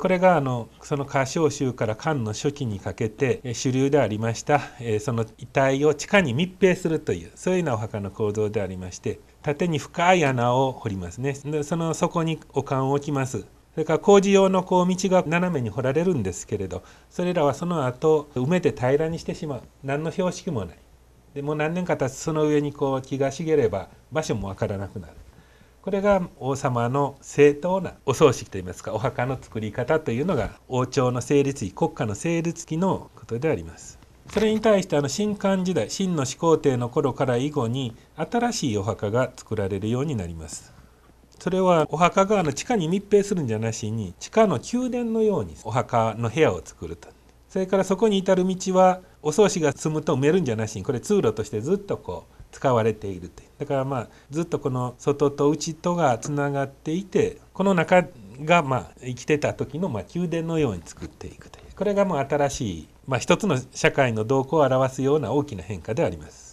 これがあのその夏商州から漢の初期にかけて主流でありましたその遺体を地下に密閉するというそういうようなお墓の構造でありまして縦に深い穴を掘りますねでその底にお棺を置きますそれから工事用のこう道が斜めに掘られるんですけれどそれらはその後埋めて平らにしてしまう何の標識もないでもう何年か経つその上にこう木が茂れば場所もわからなくなるこれが王様の正当なお葬式といいますかお墓の作り方というのが王朝の成立期国家の成立期のことであります。それに対してあの新漢時代秦の始皇帝の頃から以後に新しいお墓が作られるようになります。それはお墓があの地下に密閉するんじゃなしに地下の宮殿のようにお墓の部屋を作ると。それからそこに至る道はお葬式が進むと埋めるんじゃなしにこれ通路としてずっとこう使われているとだからまあずっとこの外と内とがつながっていてこの中がま生きてた時のま宮殿のように作っていくというこれがもう新しい、まあ、一つの社会の動向を表すような大きな変化であります。